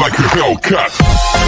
like a Hellcat.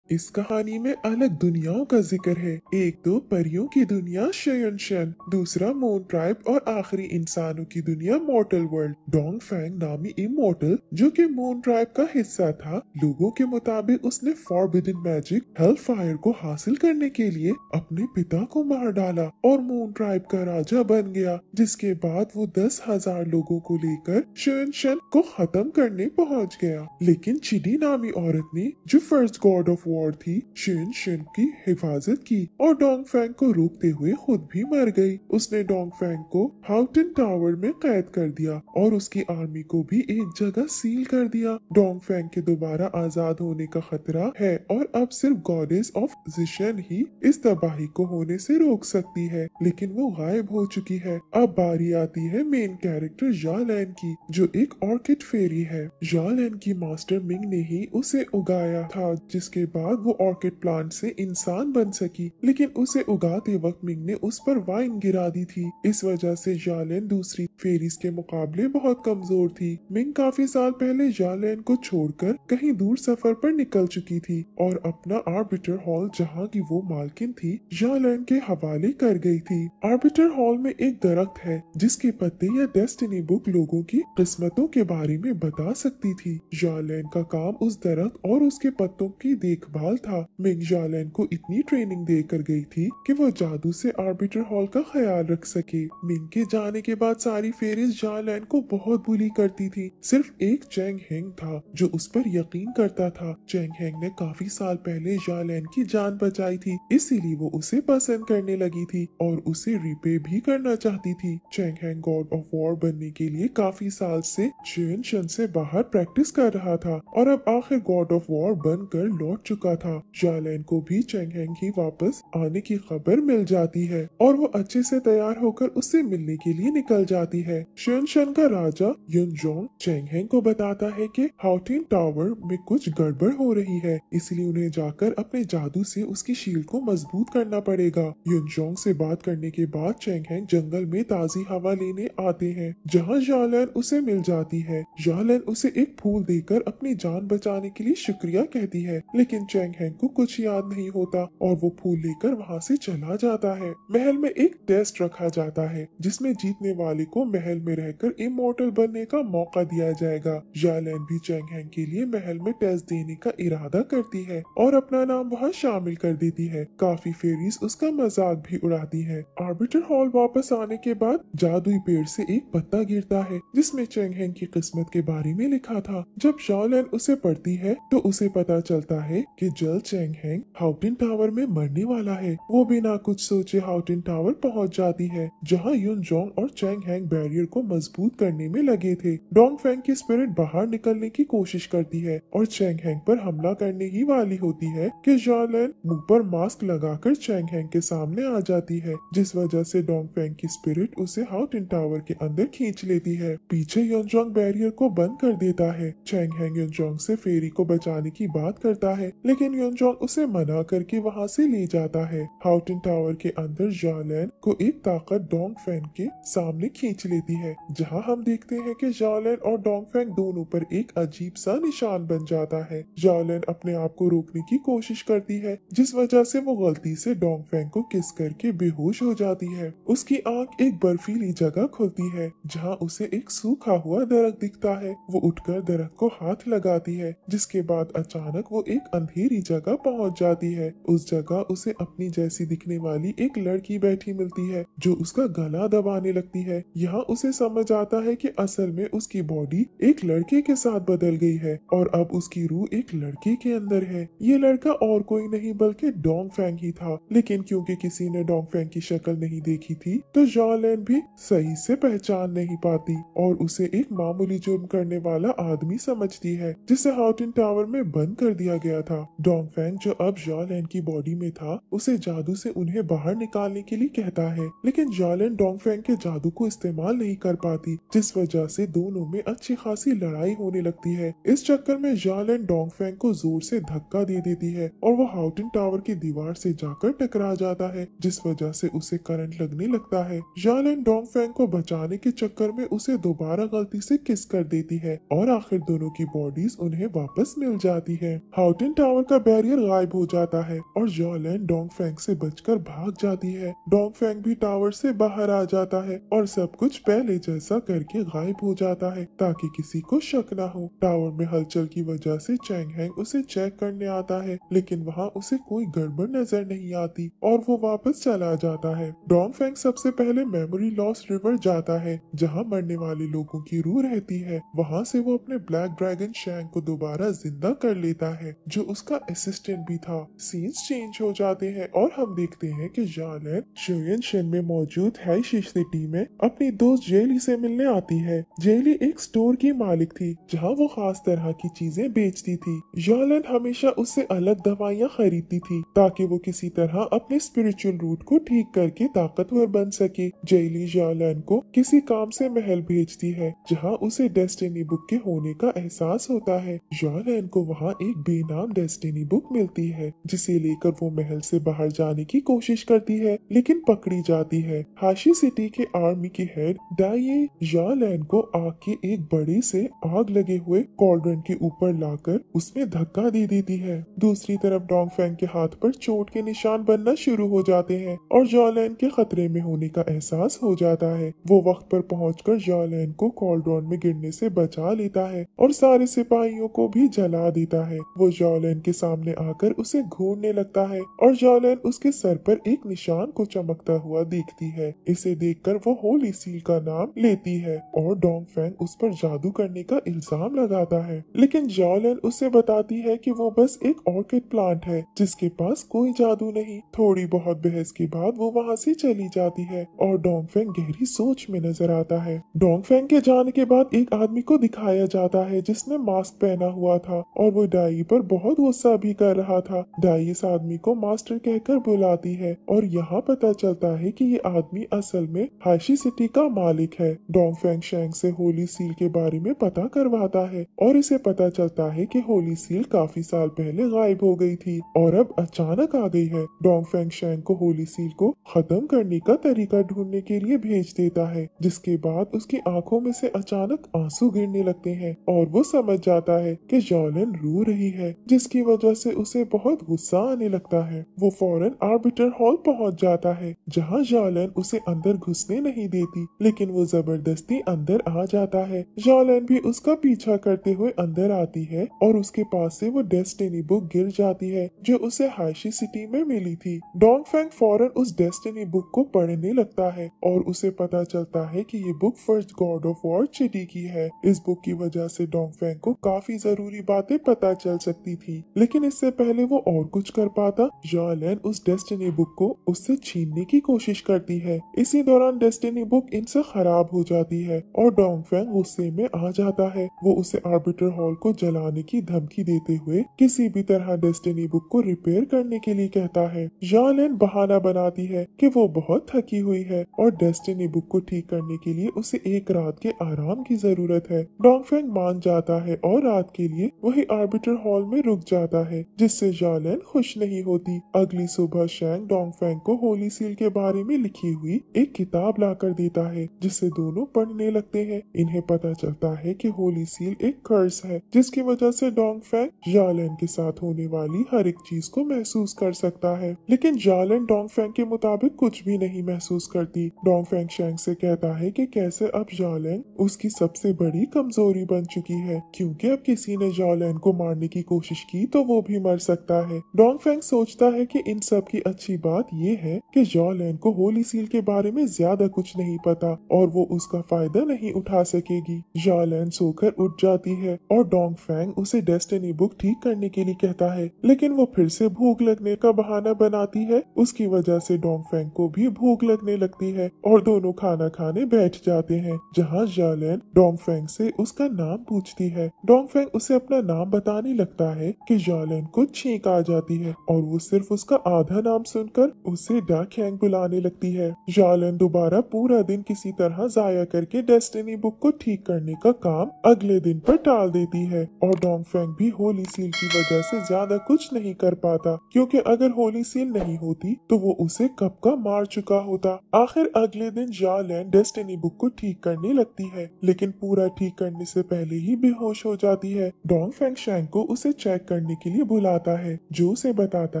इस कहानी में अलग दुनियाओं का जिक्र है एक तो परियों की दुनिया शयनशन दूसरा मोन ट्राइब और आखिरी इंसानों की दुनिया मोर्टल वर्ल्ड डोंग फैंग नामी इमोर्टल जो कि मोन ट्राइब का हिस्सा था लोगों के मुताबिक उसने फॉरबिडन मैजिक हेल फायर को हासिल करने के लिए अपने पिता को मार डाला और मोन ट्राइब का राजा बन गया जिसके बाद वो दस हजार लोगों को लेकर शयनशन को खत्म करने पहुँच गया लेकिन चिडी नामी औरत ने जो फर्स्ट गॉड ऑफ वॉर और थी शेन शेन की हिफाजत की और डोंग फैंग को रोकते हुए खुद भी मर गई उसने डोंग फैंग को हाउटन टावर में कैद कर दिया और उसकी आर्मी को भी एक जगह सील कर दिया डोंग फैंग के दोबारा आजाद होने का खतरा है और अब सिर्फ गॉडेस ऑफ जिशन ही इस तबाही को होने से रोक सकती है लेकिन वो गायब हो चुकी है अब बारी आती है मेन कैरेक्टर जालैन की जो एक ऑर्किड फेरी है जालैन की मास्टर मिंग ने ही उसे उगाया था जिसके बाद बाद वो ऑर्किड प्लांट से इंसान बन सकी लेकिन उसे उगाते वक्त मिंग ने उस पर वाइन गिरा दी थी इस वजह से जालेन दूसरी फेरीज के मुकाबले बहुत कमजोर थी मिंग काफी साल पहले जालेन को छोड़कर कहीं दूर सफर पर निकल चुकी थी और अपना आर्बिटर हॉल जहाँ की वो मालकिन थी जालेन के हवाले कर गयी थी आर्बिटर हॉल में एक दरख्त है जिसके पत्ते या डेस्टिनी बुक लोगों की किस्मतों के बारे में बता सकती थी जालेन का काम उस दरख्त और उसके पत्तों की देखभाल इकबाल था मिंग जालैन को इतनी ट्रेनिंग देकर गई थी कि वह जादू से आर्बिटर हॉल का ख्याल रख सके मिंग के जाने के बाद सारी फेरिस जालैन को बहुत बुली करती थी सिर्फ एक चैंग हेंग था जो उस पर यकीन करता था चैंग हेंग ने काफी साल पहले जालैन की जान बचाई थी इसीलिए वो उसे पसंद करने लगी थी और उसे रिपे भी करना चाहती थी Chang Heng god of war बनने के लिए काफी साल से चैन शन से बाहर प्रैक्टिस कर रहा था और अब आखिर गॉड ऑफ वॉर बनकर लौट चुका चुका था जालैन को भी चेंगहेंग ही वापस आने की खबर मिल जाती है और वो अच्छे से तैयार होकर उससे मिलने के लिए निकल जाती है शन का राजा युनजोंग चेंगहेंग को बताता है कि हाउटिन टावर में कुछ गड़बड़ हो रही है इसलिए उन्हें जाकर अपने जादू से उसकी शील को मजबूत करना पड़ेगा युनजोंग से बात करने के बाद चेंगहेंग जंगल में ताजी हवा लेने आते हैं जहाँ जालैन उसे मिल जाती है जालैन उसे एक फूल देकर अपनी जान बचाने के लिए शुक्रिया कहती है लेकिन चैंग हैंग को कुछ याद नहीं होता और वो फूल लेकर वहाँ से चला जाता है महल में एक टेस्ट रखा जाता है जिसमें जीतने वाले को महल में रहकर इमोटल बनने का मौका दिया जाएगा जालैन भी चैंग हैंग के लिए महल में टेस्ट देने का इरादा करती है और अपना नाम वहाँ शामिल कर देती है काफी फेरीज उसका मजाक भी उड़ाती है आर्बिटर हॉल वापस आने के बाद जादुई पेड़ से एक पत्ता गिरता है जिसमे चैंग हैंग की किस्मत के बारे में लिखा था जब शॉलैन उसे पढ़ती है तो उसे पता चलता है कि कि जल चैंग हैंग हाउटिन टावर में मरने वाला है वो बिना कुछ सोचे हाउटिन टावर पहुंच जाती है जहां यून जोंग और चैंग हैंग बैरियर को मजबूत करने में लगे थे डोंग फैंग की स्पिरिट बाहर निकलने की कोशिश करती है और चैंग हैंग पर हमला करने ही वाली होती है कि जॉलैन मुंह पर मास्क लगाकर चैंग हैंग के सामने आ जाती है जिस वजह से डोंग फैंग की स्पिरिट उसे हाउटिन टावर के अंदर खींच लेती है पीछे जोंग बैरियर को बंद कर देता है चैंग हैंग जोंग से फेरी को बचाने की बात करता है लेकिन लेकिन योनजोंग उसे मना करके वहाँ से ले जाता है हाउटन टावर के अंदर जालैन को एक ताकत डोंग फैन के सामने खींच लेती है जहाँ हम देखते हैं कि जालैन और डोंग फैन दोनों पर एक अजीब सा निशान बन जाता है जालैन अपने आप को रोकने की कोशिश करती है जिस वजह से वो गलती से डोंग फैंग को किस करके बेहोश हो जाती है उसकी आँख एक बर्फीली जगह खुलती है जहाँ उसे एक सूखा हुआ दरख्त दिखता है वो उठकर दरख्त को हाथ लगाती है जिसके बाद अचानक वो एक अंधेर अंधेरी जगह पहुंच जाती है उस जगह उसे अपनी जैसी दिखने वाली एक लड़की बैठी मिलती है जो उसका गला दबाने लगती है यहाँ उसे समझ आता है कि असल में उसकी बॉडी एक लड़के के साथ बदल गई है और अब उसकी रूह एक लड़के के अंदर है ये लड़का और कोई नहीं बल्कि डोंग फैंग ही था लेकिन क्योंकि किसी ने डोंग फैंग की शक्ल नहीं देखी थी तो जॉलैंड भी सही से पहचान नहीं पाती और उसे एक मामूली जुर्म करने वाला आदमी समझती है जिसे हाउटिन टावर में बंद कर दिया गया था डोंगफेन जो अब जॉलैन की बॉडी में था उसे जादू से उन्हें बाहर निकालने के लिए कहता है लेकिन डोंग डोंगफेन के जादू को इस्तेमाल नहीं कर पाती जिस वजह से दोनों में अच्छी खासी लड़ाई होने लगती है इस चक्कर में डोंग डोंगफेन को जोर से धक्का दे देती है और वह हाउटिन टावर की दीवार से जाकर टकरा जाता है जिस वजह से उसे करंट लगने लगता है डोंग डोंगफेन को बचाने के चक्कर में उसे दोबारा गलती से किस कर देती है और आखिर दोनों की बॉडीज उन्हें वापस मिल जाती है हाउटिन टावर का बैरियर गायब हो जाता है और जॉलैन डोंग फेंग से बचकर भाग जाती है डोंग फेंग भी टावर से बाहर आ जाता है और सब कुछ पहले जैसा करके गायब हो जाता है ताकि किसी को शक न हो टावर में हलचल की वजह से चैंग हैंग उसे चेक करने आता है लेकिन वहाँ उसे कोई गड़बड़ नजर नहीं आती और वो वापस चला जाता है डोंग फेंग सबसे पहले मेमोरी लॉस रिवर जाता है जहाँ मरने वाले लोगों की रूह रहती है वहाँ से वो अपने ब्लैक ड्रैगन शैंग को दोबारा जिंदा कर लेता है जो उसका का असिस्टेंट भी था सीन्स चेंज हो जाते हैं और हम देखते हैं कि जालन शोयन शेन में मौजूद है सिटी में अपनी दोस्त जेली से मिलने आती है जेली एक स्टोर की मालिक थी जहाँ वो खास तरह की चीजें बेचती थी जालन हमेशा उससे अलग दवाइयाँ खरीदती थी ताकि वो किसी तरह अपने स्पिरिचुअल रूट को ठीक करके ताकतवर बन सके जेली जालन को किसी काम से महल भेजती है जहाँ उसे डेस्टिनी बुक के होने का एहसास होता है जालन को वहाँ एक बेनाम डेस्टिनी डेस्टिनी बुक मिलती है जिसे लेकर वो महल से बाहर जाने की कोशिश करती है लेकिन पकड़ी जाती है हाशी सिटी के आर्मी की हेड डाइए जालैन को आग के एक बड़े से आग लगे हुए कॉल्ड्रन के ऊपर लाकर उसमें धक्का दे देती है दूसरी तरफ डोंग फैंग के हाथ पर चोट के निशान बनना शुरू हो जाते हैं और जॉलैन के खतरे में होने का एहसास हो जाता है वो वक्त पर पहुँच कर जॉलैन को कॉल्ड्रॉन में गिरने से बचा लेता है और सारे सिपाहियों को भी जला देता है वो जॉलैन के सामने आकर उसे घूरने लगता है और जॉलन उसके सर पर एक निशान को चमकता हुआ देखती है इसे देखकर वो होली सील का नाम लेती है और डोंग फैंग उस पर जादू करने का इल्जाम लगाता है लेकिन जॉलन उसे बताती है की वो बस एक ऑर्किड प्लांट है जिसके पास कोई जादू नहीं थोड़ी बहुत बहस के बाद वो वहाँ से चली जाती है और डोंग फैंग गहरी सोच में नजर आता है डोंग फैंग के जाने के बाद एक आदमी को दिखाया जाता है जिसने मास्क पहना हुआ था और वो डायरी पर बहुत वो गुस्सा भी कर रहा था डाई इस आदमी को मास्टर कहकर बुलाती है और यहाँ पता चलता है कि ये आदमी असल में हाशी सिटी का मालिक है फेंग शेंग से होली सील के बारे में पता करवाता है और इसे पता चलता है कि होली सील काफी साल पहले गायब हो गई थी और अब अचानक आ गई है डोंग फेंग शेंग को होली सील को खत्म करने का तरीका ढूंढने के लिए भेज देता है जिसके बाद उसकी आंखों में से अचानक आंसू गिरने लगते हैं और वो समझ जाता है कि जॉलन रो रही है जिसकी वजह से उसे बहुत गुस्सा आने लगता है वो फौरन आर्बिटर हॉल पहुंच जाता है जहां जॉलन उसे अंदर घुसने नहीं देती लेकिन वो जबरदस्ती अंदर आ जाता है जॉलन भी उसका पीछा करते हुए अंदर आती है और उसके पास से वो डेस्टिनी बुक गिर जाती है जो उसे हाशी सिटी में मिली थी डोंग फेंग फौरन उस डेस्टिनी बुक को पढ़ने लगता है और उसे पता चलता है की ये book first god of war चिटी की है इस बुक की वजह से डोंग फेंग को काफी जरूरी बातें पता चल सकती थी लेकिन इससे पहले वो और कुछ कर पाता जॉलन उस डेस्टिनी बुक को उससे छीनने की कोशिश करती है इसी दौरान डेस्टिनी बुक इनसे खराब हो जाती है और डोंग फैंग गुस्से में आ जाता है वो उसे आर्बिटर हॉल को जलाने की धमकी देते हुए किसी भी तरह डेस्टिनी बुक को रिपेयर करने के लिए कहता है जॉलन बहाना बनाती है की वो बहुत थकी हुई है और डेस्टिनी बुक को ठीक करने के लिए उसे एक रात के आराम की जरूरत है डोंगफेंग मान जाता है और रात के लिए वही आर्बिटर हॉल में रुक जाता जाता है जिससे जालन खुश नहीं होती अगली सुबह शैंग फेंग को होली सील के बारे में लिखी हुई एक किताब लाकर देता है जिसे दोनों पढ़ने लगते हैं इन्हें पता चलता है कि होली सील एक कर्ज है जिसकी वजह से डोंग डोंगफेंग जालन के साथ होने वाली हर एक चीज को महसूस कर सकता है लेकिन जालन फेंग के मुताबिक कुछ भी नहीं महसूस करती डोंग डोंगफेंग शैंग से कहता है की कैसे अब जालन उसकी सबसे बड़ी कमजोरी बन चुकी है क्यूँकी अब किसी ने जालन को मारने की कोशिश की तो तो वो भी मर सकता है डोंग फेंग सोचता है कि इन सब की अच्छी बात ये है कि जॉलैन को होली सील के बारे में ज्यादा कुछ नहीं पता और वो उसका फायदा नहीं उठा सकेगी जॉलैन सोकर उठ जाती है और डोंग फेंग उसे डेस्टिनी बुक ठीक करने के लिए कहता है लेकिन वो फिर से भूख लगने का बहाना बनाती है उसकी वजह से डोंग फेंग को भी भूख लगने लगती है और दोनों खाना खाने बैठ जाते हैं जहाँ जॉलैन डोंग फेंग से उसका नाम पूछती है डोंग फेंग उसे अपना नाम बताने लगता है कि जालन को छींक आ जाती है और वो सिर्फ उसका आधा नाम सुनकर उसे डाकैंग बुलाने लगती है जालन दोबारा पूरा दिन किसी तरह जाया करके डेस्टिनी बुक को ठीक करने का काम अगले दिन पर टाल देती है और डोंग फेंग भी होली सील की वजह से ज्यादा कुछ नहीं कर पाता क्योंकि अगर होली सील नहीं होती तो वो उसे कब का मार चुका होता आखिर अगले दिन जालन डेस्टिनी बुक को ठीक करने लगती है लेकिन पूरा ठीक करने से पहले ही बेहोश हो जाती है डोंग फेंग शेंग को उसे चेक करने के लिए बुलाता है जो उसे बताता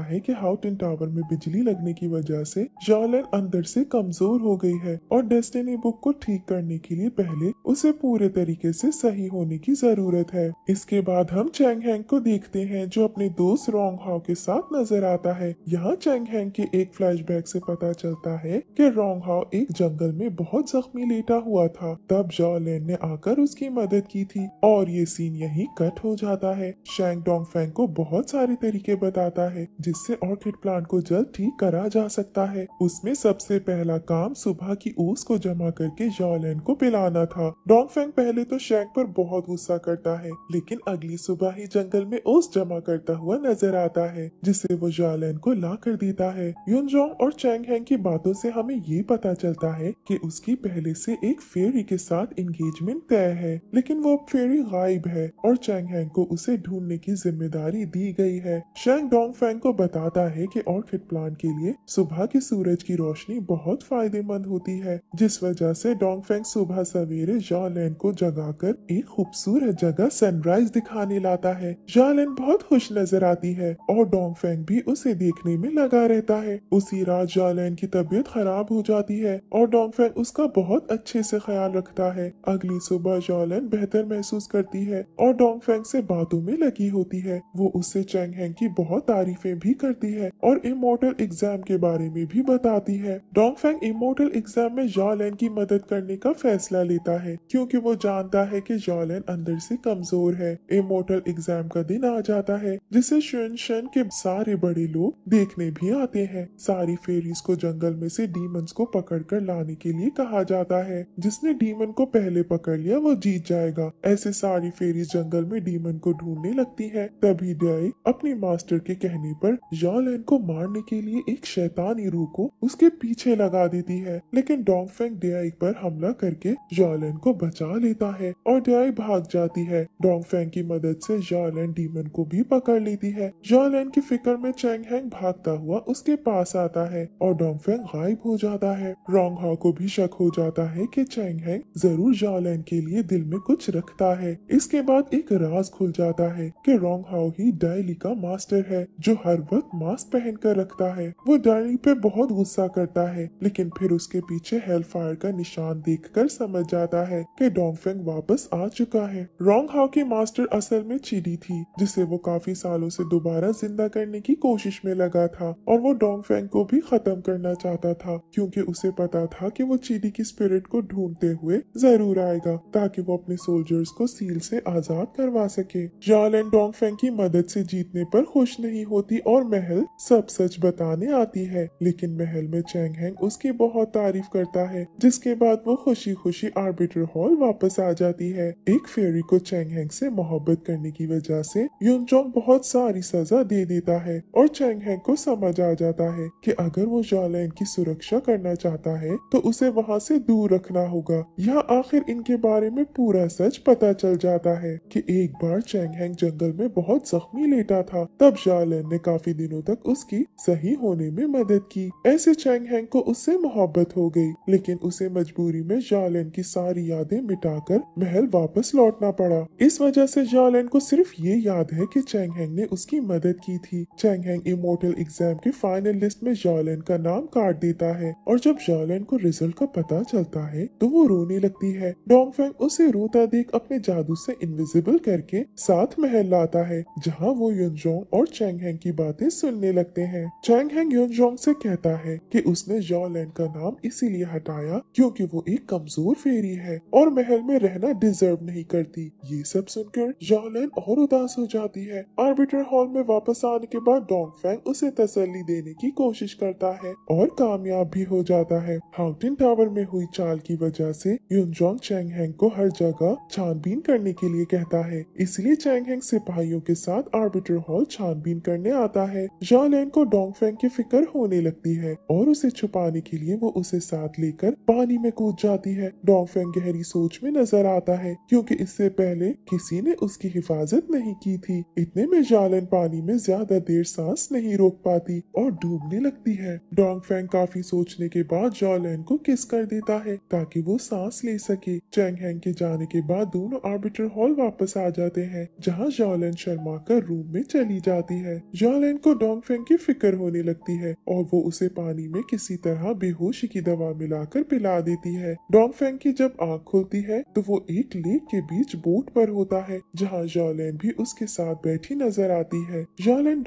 है कि हाउटन टावर में बिजली लगने की वजह से जॉलन अंदर से कमजोर हो गई है और डेस्टिनी बुक को ठीक करने के लिए पहले उसे पूरे तरीके से सही होने की जरूरत है इसके बाद हम चैंग हैंग को देखते हैं जो अपने दोस्त रोंग हाउ के साथ नजर आता है यहाँ चैंग हैंग के एक फ्लैश से पता चलता है की रोंग हाउ एक जंगल में बहुत जख्मी लेटा हुआ था तब जॉलन ने आकर उसकी मदद की थी और ये सीन यही कट हो जाता है शेंग डोंग फेंग को बहुत सारे तरीके बताता है जिससे ऑर्किड प्लांट को जल्द ठीक करा जा सकता है उसमें सबसे पहला काम सुबह की ऊस को जमा करके जॉलैंड को पिलाना था फेंग पहले तो शेंग पर बहुत गुस्सा करता है लेकिन अगली सुबह ही जंगल में ओस जमा करता हुआ नजर आता है जिसे वो जॉलैंड को ला कर देता है यूनजोंग और चैंग हैंग की बातों से हमें ये पता चलता है कि उसकी पहले से एक फेरी के साथ एंगेजमेंट तय है लेकिन वो फेरी गायब है और चैंग हैंग को उसे ढूंढने की जिम्मेदारी जानकारी दी गई है शेंग डोंग फैंग को बताता है कि ऑर्किड प्लांट के लिए सुबह के सूरज की रोशनी बहुत फायदेमंद होती है जिस वजह से डोंग फेंग सुबह सवेरे जॉलैन को जगाकर एक खूबसूरत जगह सनराइज दिखाने लाता है जॉलैन बहुत खुश नजर आती है और डोंग फेंग भी उसे देखने में लगा रहता है उसी रात जॉलैन की तबीयत खराब हो जाती है और डोंग फेंग उसका बहुत अच्छे से ख्याल रखता है अगली सुबह जॉलैन बेहतर महसूस करती है और डोंग फेंग से बातों में लगी होती है वो उससे चैंग हैंग की बहुत तारीफें भी करती है और इमोटल एग्जाम के बारे में भी बताती है डोंग फैंग इमोटल एग्जाम में जॉलैन की मदद करने का फैसला लेता है क्योंकि वो जानता है कि जॉलैन अंदर से कमजोर है इमोटल एग्जाम का दिन आ जाता है जिसे शुन शन के सारे बड़े लोग देखने भी आते हैं सारी फेरीज को जंगल में से डीमंस को पकड़ कर लाने के लिए कहा जाता है जिसने डीमन को पहले पकड़ लिया वो जीत जाएगा ऐसे सारी फेरीज जंगल में डीमन को ढूंढने लगती है तभी ओफीडियाई अपने मास्टर के कहने पर जॉलैन को मारने के लिए एक शैतानी रूह को उसके पीछे लगा देती है लेकिन डोंगफेंग डियाई पर हमला करके जॉलैन को बचा लेता है और डियाई भाग जाती है डोंगफेंग की मदद से जॉलैन डीमन को भी पकड़ लेती है जॉलैन की फिक्र में चैंग हैंग भागता हुआ उसके पास आता है और डोंगफेंग गायब हो जाता है रोंग हा को भी शक हो जाता है की चैंग हैंग जरूर जॉलैन के लिए दिल में कुछ रखता है इसके बाद एक राज खुल जाता है की रोंग हाओ ही डायली का मास्टर है जो हर वक्त मास्क पहन कर रखता है वो डायली पे बहुत गुस्सा करता है लेकिन फिर उसके पीछे हेलफायर का निशान देख कर समझ जाता है कि डोंगफेंग वापस आ चुका है रोंग हाउ की मास्टर असल में चिड़ी थी जिसे वो काफी सालों से दोबारा जिंदा करने की कोशिश में लगा था और वो डोंगफेंग को भी खत्म करना चाहता था क्योंकि उसे पता था कि वो चीडी की स्पिरिट को ढूंढते हुए जरूर आएगा ताकि वो अपने सोल्जर्स को सील से आजाद करवा सके जाल एंड डोंगफेंग की मदद मदद से जीतने पर खुश नहीं होती और महल सब सच बताने आती है लेकिन महल में चैंग हैंग उसकी बहुत तारीफ करता है जिसके बाद वो खुशी खुशी आर्बिटर हॉल वापस आ जाती है एक फेरी को चैंग हैंग से मोहब्बत करने की वजह से यूनजोंग बहुत सारी सजा दे देता है और चैंग हैंग को समझ आ जाता है कि अगर वो जालैन की सुरक्षा करना चाहता है तो उसे वहाँ से दूर रखना होगा यह आखिर इनके बारे में पूरा सच पता चल जाता है कि एक बार चैंग हैंग जंगल में बहुत जख्मी लेटा था तब जालन ने काफी दिनों तक उसकी सही होने में मदद की ऐसे चैंग हैंग को उससे मोहब्बत हो गई लेकिन उसे मजबूरी में जालन की सारी यादें मिटाकर महल वापस लौटना पड़ा इस वजह से जालन को सिर्फ ये याद है कि चैंग हैंग ने उसकी मदद की थी चैंग हैंग इमोटल एग्जाम के फाइनल लिस्ट में जालन का नाम काट देता है और जब जालन को रिजल्ट का पता चलता है तो वो रोने लगती है डोंग फेंग उसे रोता देख अपने जादू से इनविजिबल करके साथ महल लाता है जहाँ वो योनजोंग और चैंग हैंग की बातें सुनने लगते हैं चैंग हैंग योनजोंग से कहता है कि उसने जॉलैंड का नाम इसीलिए हटाया क्योंकि वो एक कमजोर फेरी है और महल में रहना डिजर्व नहीं करती ये सब सुनकर जॉलैंड और उदास हो जाती है आर्बिटर हॉल में वापस आने के बाद डोंग फैंग उसे तसल्ली देने की कोशिश करता है और कामयाब भी हो जाता है हाउटिन टावर में हुई चाल की वजह से युनजोंग चैंग हैंग को हर जगह छानबीन करने के लिए कहता है इसलिए चैंग हैंग सिपाहियों के साथ साथ आर्बिटर हॉल छानबीन करने आता है जॉलैन को डोंग फेंग की फिक्र होने लगती है और उसे छुपाने के लिए वो उसे साथ लेकर पानी में कूद जाती है डोंगफेंग गहरी सोच में नजर आता है क्योंकि इससे पहले किसी ने उसकी हिफाजत नहीं की थी इतने में जालन पानी में ज्यादा देर सांस नहीं रोक पाती और डूबने लगती है डोंग फेंग काफी सोचने के बाद जॉलैन को किस कर देता है ताकि वो सांस ले सके चैंग हैंग के जाने के बाद दोनों आर्बिटर हॉल वापस आ जाते हैं जहाँ जॉलैन शर्मा भागकर रूम में चली जाती है जॉलैंड को डोंग फेंग की फिक्र होने लगती है और वो उसे पानी में किसी तरह बेहोशी की दवा मिलाकर पिला देती है डोंग फेंग की जब आँख खुलती है तो वो एक लेक के बीच बोट पर होता है जहाँ जालैन भी उसके साथ बैठी नजर आती है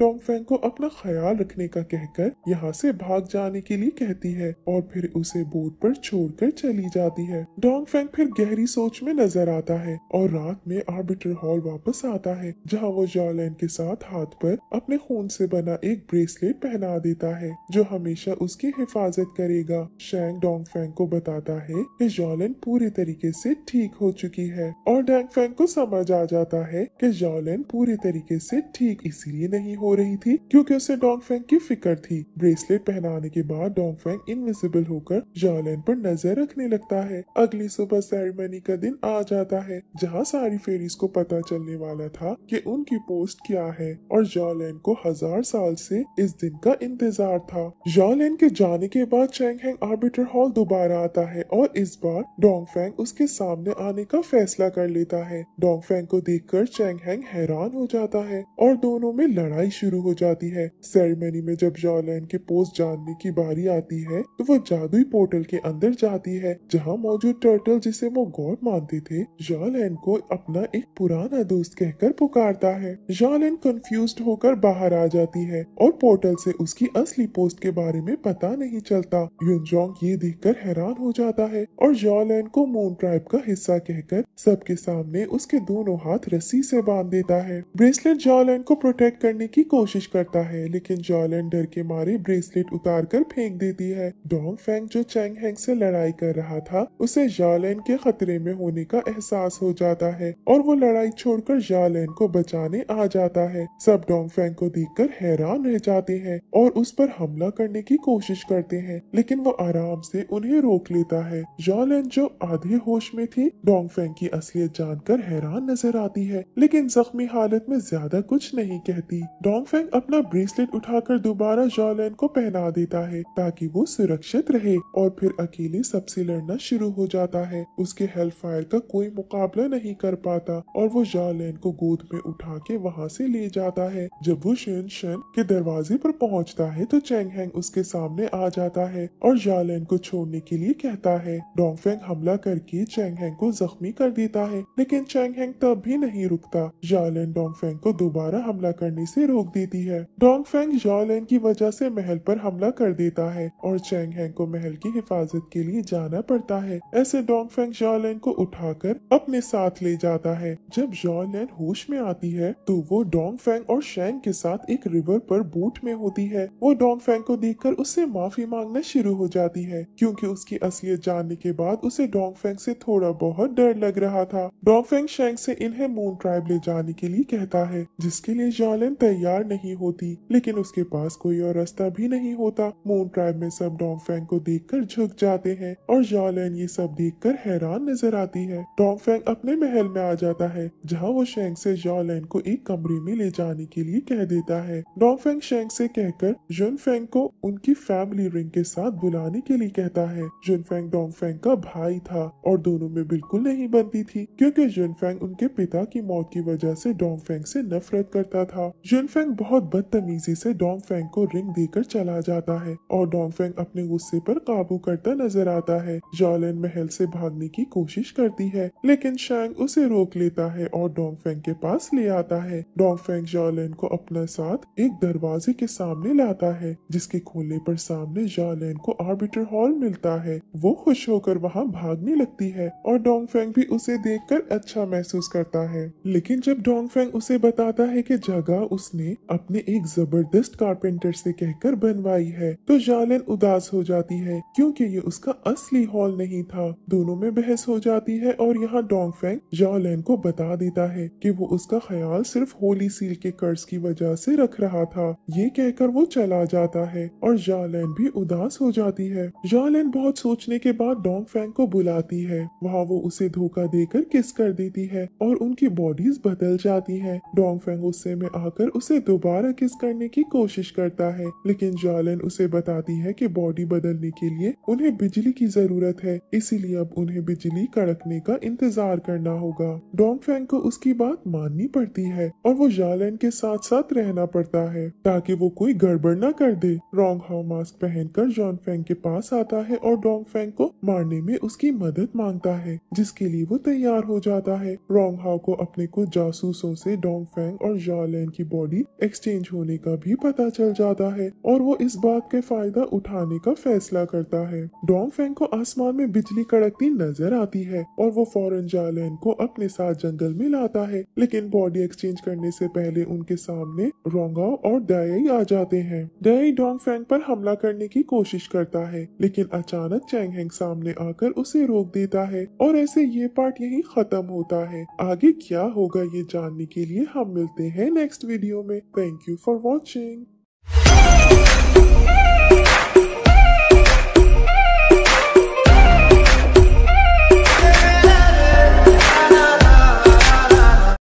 डोंग फेंग को अपना ख्याल रखने का कहकर यहाँ से भाग जाने के लिए कहती है और फिर उसे बोट पर छोड़कर चली जाती है डोंग फेंग फिर गहरी सोच में नजर आता है और रात में आर्बिटर हॉल वापस आता है जहाँ वो जॉलन के साथ हाथ पर अपने खून से बना एक ब्रेसलेट पहना देता है जो हमेशा उसकी हिफाजत करेगा शैंग डोंग फैंग को बताता है कि जॉलैंड पूरे तरीके से ठीक हो चुकी है और डोंग फैंग को समझ आ जाता है कि जॉलन पूरे तरीके से ठीक इसीलिए नहीं हो रही थी क्योंकि उसे डोंग फैंग की फिक्र थी ब्रेसलेट पहनाने के बाद डोंग फैंग इनविजिबल होकर जॉलन पर नजर रखने लगता है अगली सुबह सेरेमनी का दिन आ जाता है जहाँ सारी फेरीज को पता चलने वाला था कि उनकी पोस्ट किया है और जॉलैन को हजार साल से इस दिन का इंतजार था जॉलैन के जाने के बाद चैंग हैंग आर्बिटर हॉल दोबारा आता है और इस बार डोंग फेंग उसके सामने आने का फैसला कर लेता है डोंग फेंग को देख कर चैंग हैंग हैरान हो जाता है और दोनों में लड़ाई शुरू हो जाती है सेरेमनी में जब जॉलैन के पोस्ट जानने की बारी आती है तो वो जादुई पोर्टल के अंदर जाती है जहाँ मौजूद टर्टल जिसे वो गॉड मानते थे जॉलैन को अपना एक पुराना दोस्त कहकर पुकारता है जानन कंफ्यूज होकर बाहर आ जाती है और पोर्टल से उसकी असली पोस्ट के बारे में पता नहीं चलता युनजोंग ये देखकर हैरान हो जाता है और जॉलन को मून ट्राइब का हिस्सा कहकर सबके सामने उसके दोनों हाथ रस्सी से बांध देता है ब्रेसलेट जॉलन को प्रोटेक्ट करने की कोशिश करता है लेकिन जॉलन डर के मारे ब्रेसलेट उतार कर फेंक देती है डोंग फेंग जो चैंग हेंग से लड़ाई कर रहा था उसे जॉलैन के खतरे में होने का एहसास हो जाता है और वो लड़ाई छोड़कर जॉलन को बचाने आ आ जाता है सब डोंग फैंग को देखकर हैरान रह जाते हैं और उस पर हमला करने की कोशिश करते हैं लेकिन वो आराम से उन्हें रोक लेता है जॉलन जो आधे होश में थी डोंग फैंग की असलियत जानकर हैरान नजर आती है लेकिन जख्मी हालत में ज्यादा कुछ नहीं कहती डोंग फैंग अपना ब्रेसलेट उठाकर दोबारा जॉलन को पहना देता है ताकि वो सुरक्षित रहे और फिर अकेले सबसे लड़ना शुरू हो जाता है उसके हेल्प फायर का कोई मुकाबला नहीं कर पाता और वो जॉलन को गोद में उठा के वहाँ से ले जाता है जब वो शेन शन के दरवाजे पर पहुँचता है तो चेंग हैंग उसके सामने आ जाता है और जालेन को छोड़ने के लिए कहता है डोंग फेंग हमला करके चेंग हैंग को जख्मी कर देता है लेकिन चेंग हैंग तब भी नहीं रुकता डोंग डोंगफेंग को दोबारा हमला करने से रोक देती है डोंग फेंग जालेन की वजह से महल पर हमला कर देता है और चेंग हैंग को महल की हिफाजत के लिए जाना पड़ता है ऐसे डोंग फेंग जॉलैन को उठाकर अपने साथ ले जाता है जब जॉलैन होश में आती है तो वो डोंग फैंग और शेंग के साथ एक रिवर पर बोट में होती है वो डोंग फैंग को देखकर उससे माफी मांगना शुरू हो जाती है क्योंकि उसकी असलियत जानने के बाद उसे डोंग फैंग से थोड़ा बहुत डर लग रहा था डोंग फैंग शेंग से इन्हें मून ट्राइब ले जाने के लिए कहता है जिसके लिए जॉलन तैयार नहीं होती लेकिन उसके पास कोई और रास्ता भी नहीं होता मून ट्राइब में सब डोंग फैंग को देख कर झुक जाते हैं और जॉलिन ये सब देख कर हैरान नजर आती है डोंग फैंग अपने महल में आ जाता है जहाँ वो शेंग से जॉलिन को एक एक कमरे में ले जाने के लिए कह देता है फेंग शेंग से कहकर जुनफेंग को उनकी फैमिली रिंग के साथ बुलाने के लिए कहता है जुनफेंग फेंग का भाई था और दोनों में बिल्कुल नहीं बनती थी क्योंकि फेंग उनके पिता की मौत की वजह से डोंग फेंग से नफरत करता था फेंग बहुत बदतमीजी से डोंग फेंग को रिंग देकर चला जाता है और फेंग अपने गुस्से पर काबू करता नजर आता है जॉलन महल से भागने की कोशिश करती है लेकिन शेंग उसे रोक लेता है और डोंग फेंग के पास ले आता है है डॉफेंग जालैन को अपना साथ एक दरवाजे के सामने लाता है जिसके खोलने पर सामने जालैन को आर्बिटर हॉल मिलता है वो खुश होकर वहाँ भागने लगती है और डोंगफेंग भी उसे कर अच्छा महसूस करता है लेकिन जब डोंगफेंग उसे बताता है की जगह उसने अपने एक जबरदस्त कारपेंटर से कहकर बनवाई है तो जालेन उदास हो जाती है क्योंकि ये उसका असली हॉल नहीं था दोनों में बहस हो जाती है और यहाँ डोंगफेंग जालैन को बता देता है कि वो उसका ख्याल सिर्फ सिर्फ होली सील के कर्ज की वजह से रख रहा था ये कहकर वो चला जाता है और जालैन भी उदास हो जाती है जालैन बहुत सोचने के बाद डोंग फैंग को बुलाती है वहाँ वो उसे धोखा देकर किस कर देती है और उनकी बॉडीज बदल जाती है डोंग फैंग गुस्से में आकर उसे दोबारा किस करने की कोशिश करता है लेकिन जालैन उसे बताती है की बॉडी बदलने के लिए उन्हें बिजली की जरूरत है इसीलिए अब उन्हें बिजली कड़कने का इंतजार करना होगा डोंग फैंग को उसकी बात माननी पड़ती है और वो जालेन के साथ साथ रहना पड़ता है ताकि वो कोई गड़बड़ न कर दे रोंग हाउ मास्क पहनकर जॉन फेंग के पास आता है और डोंग फेंग को मारने में उसकी मदद मांगता है जिसके लिए वो तैयार हो जाता है रोंग हाउ को अपने कुछ जासूसों से डोंग फेंग और जालैन की बॉडी एक्सचेंज होने का भी पता चल जाता है और वो इस बात के फायदा उठाने का फैसला करता है डोंग फेंग को आसमान में बिजली कड़कती नजर आती है और वो फौरन जालैन को अपने साथ जंगल में लाता है लेकिन बॉडी एक्सचेंज करने से पहले उनके सामने रोंगाओ और दयाई आ जाते हैं दयाई डोंग फेंग पर हमला करने की कोशिश करता है लेकिन अचानक चैंग हेंग सामने आकर उसे रोक देता है और ऐसे ये पार्ट यही खत्म होता है आगे क्या होगा ये जानने के लिए हम मिलते हैं नेक्स्ट वीडियो में थैंक यू फॉर वॉचिंग